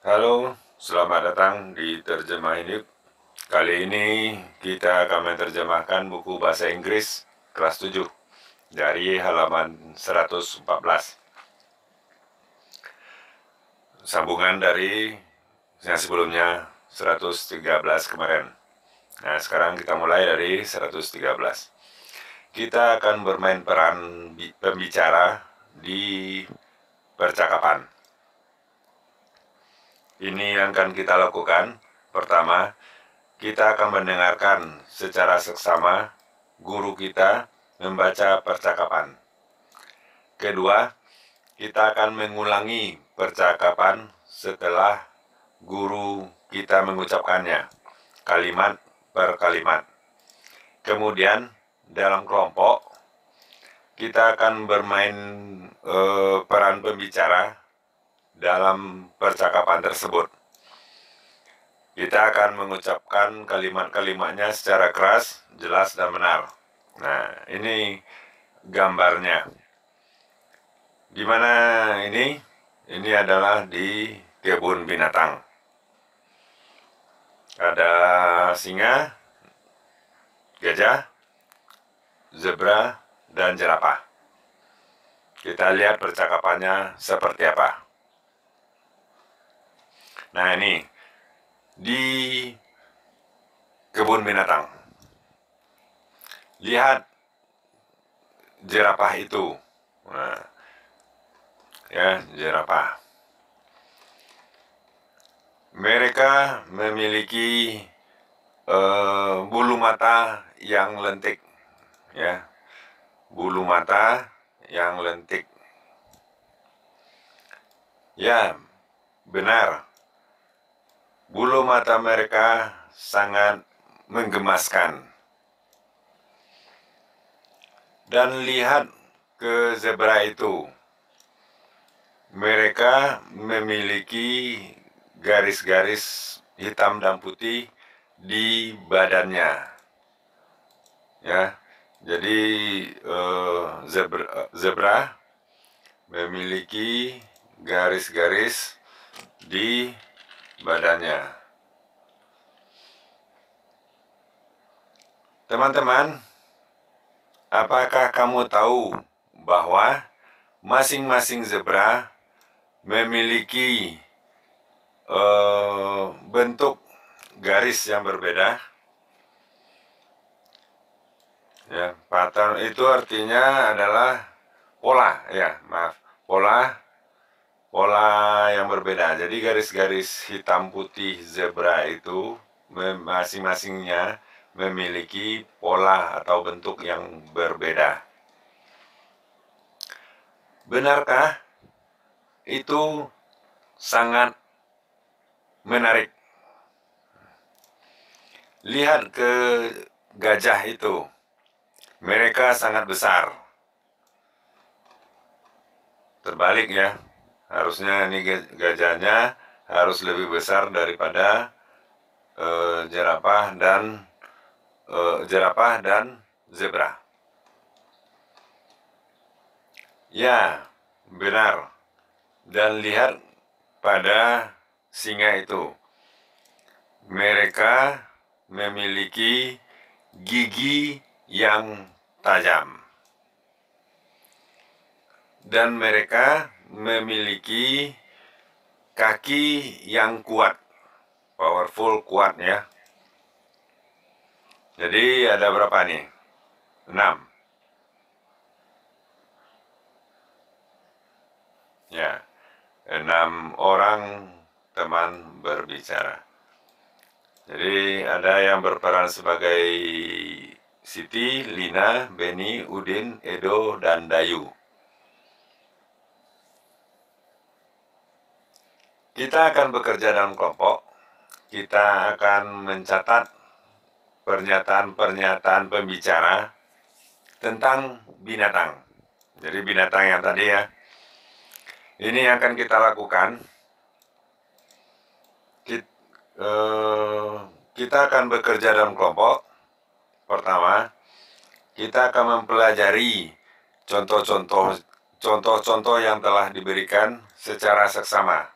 Halo, selamat datang di Terjemah Hidup. Kali ini kita akan menerjemahkan buku Bahasa Inggris kelas 7 dari halaman 114. Sambungan dari yang sebelumnya 113 kemarin. Nah, sekarang kita mulai dari 113. Kita akan bermain peran pembicara di percakapan. Ini yang akan kita lakukan. Pertama, kita akan mendengarkan secara seksama guru kita membaca percakapan. Kedua, kita akan mengulangi percakapan setelah guru kita mengucapkannya, kalimat per kalimat. Kemudian, dalam kelompok, kita akan bermain e, peran pembicara dalam percakapan tersebut. Kita akan mengucapkan kalimat-kalimatnya secara keras, jelas, dan benar. Nah, ini gambarnya. Gimana ini? Ini adalah di kebun binatang. Ada singa, gajah, zebra, dan jerapah. Kita lihat percakapannya seperti apa. Nah ini di kebun binatang. Lihat jerapah itu. Nah, ya, jerapah. Mereka memiliki uh, bulu mata yang lentik, ya, bulu mata yang lentik. Ya, benar Bulu mata mereka sangat menggemaskan. Dan lihat ke zebra itu. Mereka memiliki garis-garis hitam dan putih di badannya. Ya. Jadi uh, zebra, zebra memiliki garis-garis di badannya. Teman-teman, apakah kamu tahu bahwa masing-masing zebra memiliki uh, bentuk garis yang berbeda? Ya, pattern itu artinya adalah pola, ya, maaf, pola pola yang berbeda. Jadi garis-garis hitam putih zebra itu masing-masingnya memiliki pola atau bentuk yang berbeda. Benarkah itu sangat menarik? Lihat ke gajah itu. Mereka sangat besar. Terbalik ya, harusnya ini gajahnya harus lebih besar daripada e, jerapah dan e, jerapah dan zebra. Ya, benar. Dan lihat pada singa itu. Mereka memiliki gigi yang tajam. Dan mereka memiliki kaki yang kuat, powerful kuat ya. Jadi ada berapa nih? 6. Ya, enam orang teman berbicara. Jadi ada yang berperan sebagai Siti, Lina, Beni, Udin, Edo, dan Dayu. Kita akan bekerja dalam kelompok, kita akan mencatat pernyataan-pernyataan pembicara tentang binatang. Jadi binatang yang tadi ya, ini yang akan kita lakukan. Eh, kita, akan bekerja dalam kelompok. Pertama, kita akan mempelajari contoh-contoh contoh-contoh yang telah diberikan secara seksama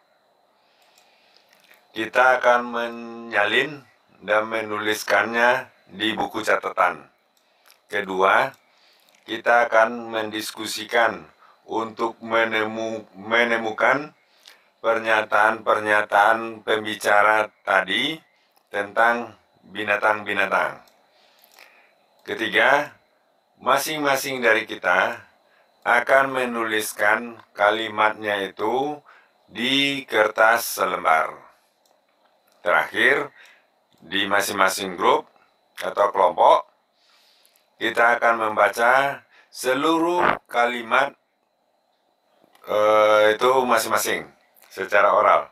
kita akan menyalin dan menuliskannya di buku catatan. Kedua, kita akan mendiskusikan untuk menemu, menemukan pernyataan-pernyataan pembicara tadi tentang binatang-binatang. Ketiga, masing-masing dari kita akan menuliskan kalimatnya itu di kertas selembar. Terakhir, di masing-masing grup atau kelompok, kita akan membaca seluruh kalimat eh, itu masing-masing secara oral.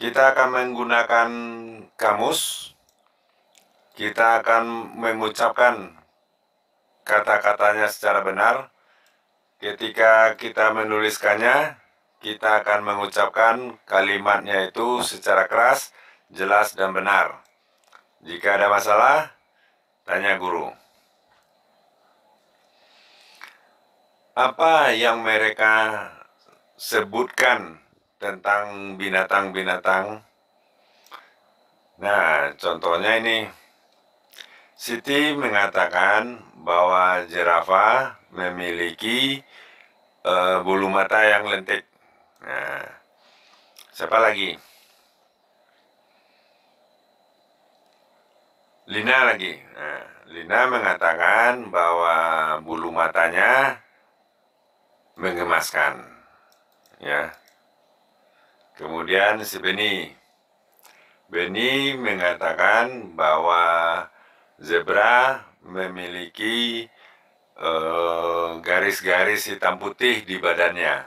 Kita akan menggunakan kamus, kita akan mengucapkan kata-katanya secara benar ketika kita menuliskannya kita akan mengucapkan kalimatnya itu secara keras, jelas, dan benar. Jika ada masalah, tanya guru. Apa yang mereka sebutkan tentang binatang-binatang? Nah, contohnya ini. Siti mengatakan bahwa jerapah memiliki uh, bulu mata yang lentik. Nah, siapa lagi? Lina lagi. Nah, Lina mengatakan bahwa bulu matanya mengemaskan Ya. Kemudian si Beni. Beni mengatakan bahwa zebra memiliki eh, garis-garis uh, garis -garis hitam putih di badannya.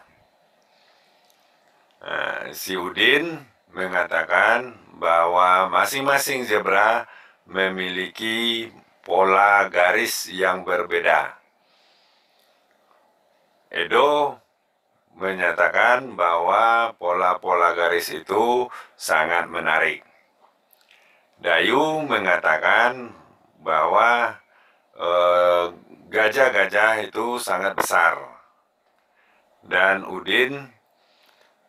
Eh, si Udin mengatakan bahwa masing-masing zebra memiliki pola garis yang berbeda. Edo menyatakan bahwa pola-pola garis itu sangat menarik. Dayu mengatakan bahwa eh, gajah-gajah eh, itu sangat besar. Dan Udin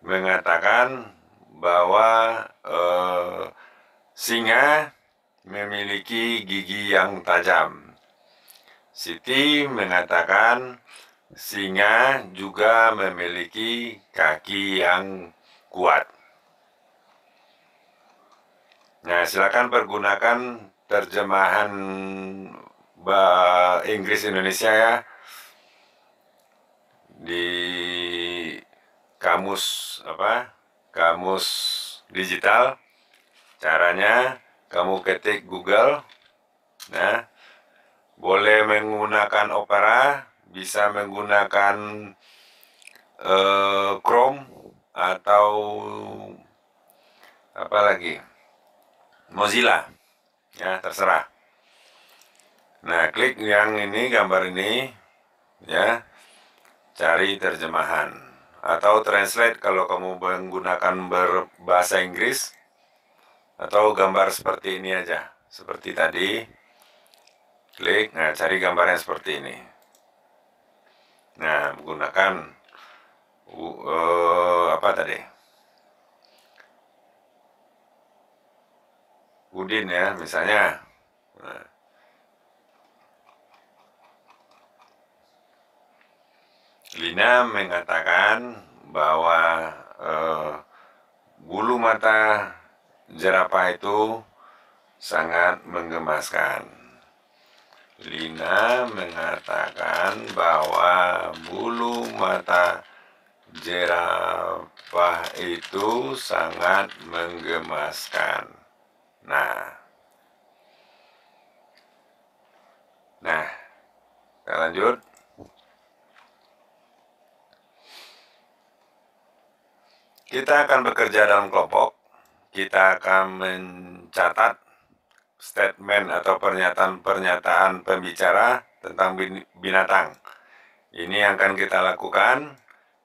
mengatakan bahwa uh, singa memiliki gigi yang tajam. Siti mengatakan singa juga memiliki kaki yang kuat. Nah, silakan pergunakan terjemahan Inggris Indonesia ya kamus apa kamus digital caranya kamu ketik Google nah boleh menggunakan Opera bisa menggunakan eh, Chrome atau apa lagi Mozilla ya terserah nah klik yang ini gambar ini ya cari terjemahan atau translate kalau kamu menggunakan berbahasa Inggris atau gambar seperti ini aja seperti tadi klik nah cari gambarnya seperti ini nah menggunakan uh, uh, apa tadi Udin ya misalnya nah, Lina mengatakan bahwa eh, bulu mata jerapah itu sangat menggemaskan. Lina mengatakan bahwa bulu mata jerapah itu sangat menggemaskan. Nah, nah, kita lanjut. Kita akan bekerja dalam kelompok, kita akan mencatat statement atau pernyataan-pernyataan pembicara tentang binatang. Ini yang akan kita lakukan.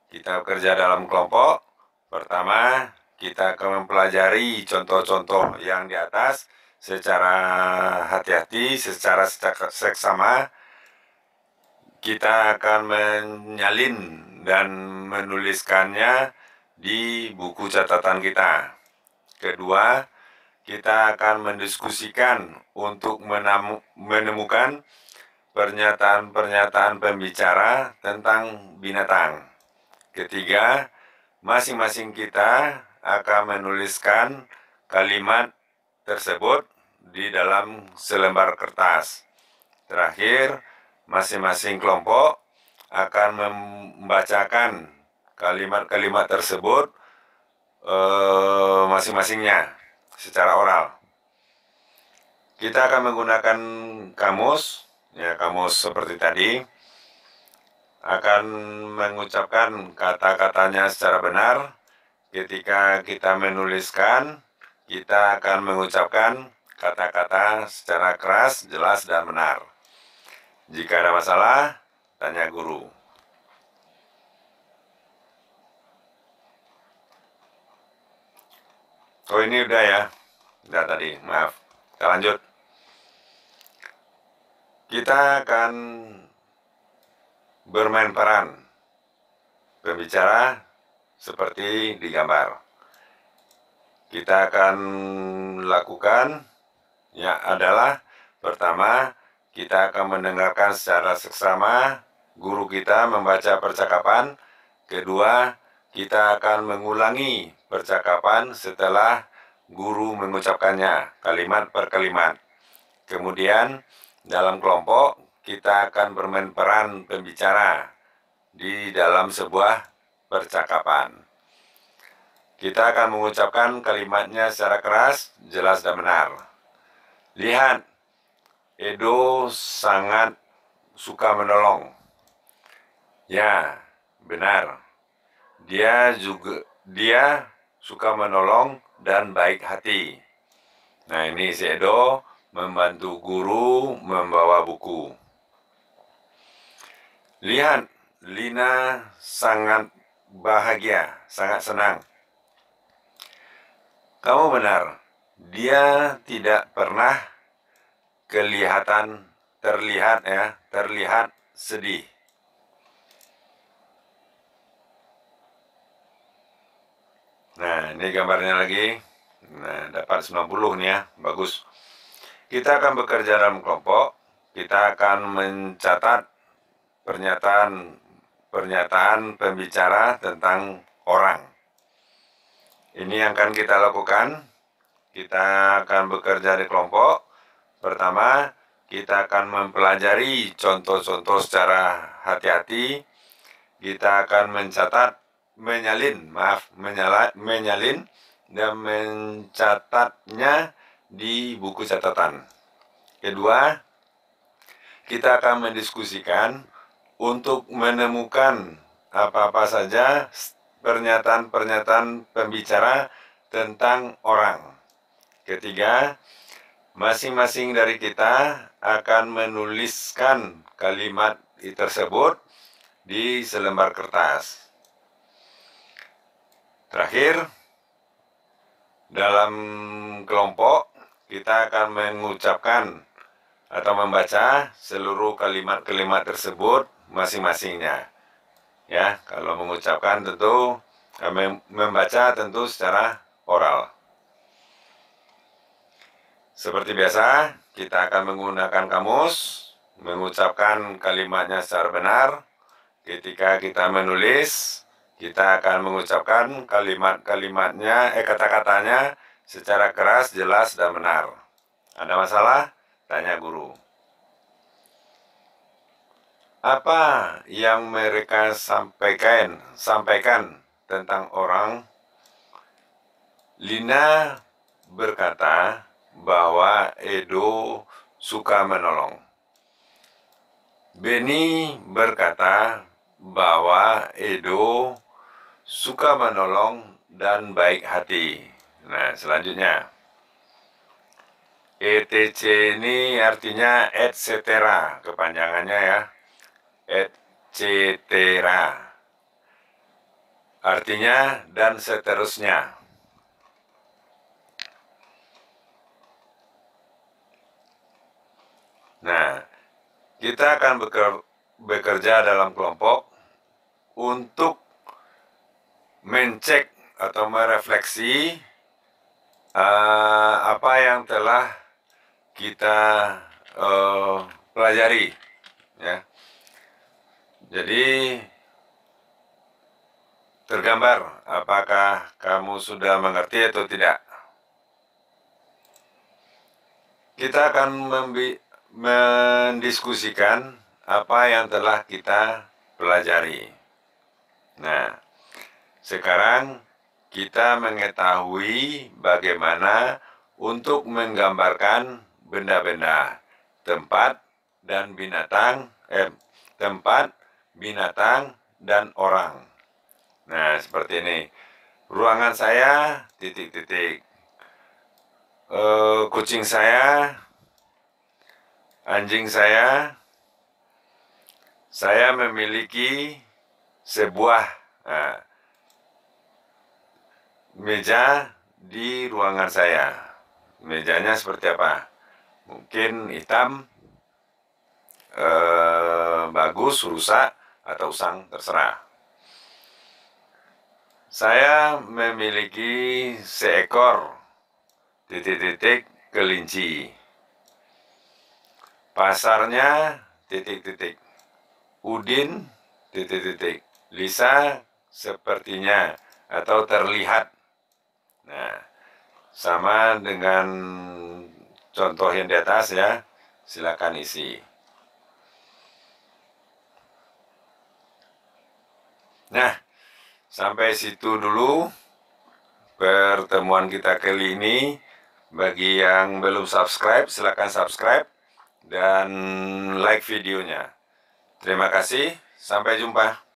Kita bekerja dalam kelompok. Pertama, kita akan mempelajari contoh-contoh yang di atas secara hati-hati, secara seksama. Kita akan menyalin dan menuliskannya di buku catatan kita. Kedua, kita akan mendiskusikan untuk menemukan pernyataan-pernyataan pembicara tentang binatang. Ketiga, masing-masing kita akan menuliskan kalimat tersebut di dalam selembar kertas. Terakhir, masing-masing kelompok akan membacakan kalimat-kalimat tersebut eh, masing-masingnya secara oral. Kita akan menggunakan kamus, ya kamus seperti tadi, akan mengucapkan kata-katanya secara benar. Ketika kita menuliskan, kita akan mengucapkan kata-kata secara keras, jelas, dan benar. Jika ada masalah, tanya guru. Oh ini udah ya Udah tadi, maaf Kita lanjut Kita akan Bermain peran Berbicara Seperti di gambar Kita akan Lakukan Ya adalah Pertama Kita akan mendengarkan secara seksama Guru kita membaca percakapan Kedua kita akan mengulangi percakapan setelah guru mengucapkannya kalimat per kalimat. Kemudian dalam kelompok kita akan bermain peran pembicara di dalam sebuah percakapan. Kita akan mengucapkan kalimatnya secara keras, jelas dan benar. Lihat, Edo sangat suka menolong. Ya, benar dia juga dia suka menolong dan baik hati. Nah ini si Edo membantu guru membawa buku. Lihat, Lina sangat bahagia, sangat senang. Kamu benar, dia tidak pernah kelihatan terlihat ya, terlihat sedih. Nah, ini gambarnya lagi. Nah, dapat 90 nih ya, bagus. Kita akan bekerja dalam kelompok, kita akan mencatat pernyataan pernyataan pembicara tentang orang. Ini yang akan kita lakukan. Kita akan bekerja di kelompok. Pertama, kita akan mempelajari contoh-contoh secara hati-hati. Kita akan mencatat menyalin maaf menyala, menyalin dan mencatatnya di buku catatan kedua kita akan mendiskusikan untuk menemukan apa-apa saja pernyataan-pernyataan pembicara tentang orang ketiga masing-masing dari kita akan menuliskan kalimat tersebut di selembar kertas Terakhir, dalam kelompok kita akan mengucapkan atau membaca seluruh kalimat-kalimat tersebut masing-masingnya. Ya, kalau mengucapkan tentu kami eh, membaca tentu secara oral. Seperti biasa, kita akan menggunakan kamus, mengucapkan kalimatnya secara benar ketika kita menulis kita akan mengucapkan kalimat-kalimatnya, eh kata-katanya secara keras, jelas, dan benar. Ada masalah? Tanya guru. Apa yang mereka sampaikan, sampaikan tentang orang? Lina berkata bahwa Edo suka menolong. Beni berkata bahwa Edo suka menolong dan baik hati. Nah, selanjutnya. ETC ini artinya et cetera, kepanjangannya ya. Et cetera. Artinya dan seterusnya. Nah, kita akan bekerja dalam kelompok untuk mencek atau merefleksi uh, apa yang telah kita uh, pelajari ya jadi tergambar apakah kamu sudah mengerti atau tidak kita akan mendiskusikan apa yang telah kita pelajari nah sekarang kita mengetahui bagaimana untuk menggambarkan benda-benda, tempat dan binatang, eh, tempat, binatang dan orang. Nah, seperti ini. Ruangan saya titik-titik. E, kucing saya, anjing saya, saya memiliki sebuah nah, meja di ruangan saya. Mejanya seperti apa? Mungkin hitam, eh, bagus, rusak, atau usang, terserah. Saya memiliki seekor titik-titik kelinci. Pasarnya titik-titik. Udin titik-titik. Lisa sepertinya atau terlihat Nah, sama dengan contoh yang di atas ya, silakan isi. Nah, sampai situ dulu pertemuan kita kali ini. Bagi yang belum subscribe, silakan subscribe dan like videonya. Terima kasih, sampai jumpa.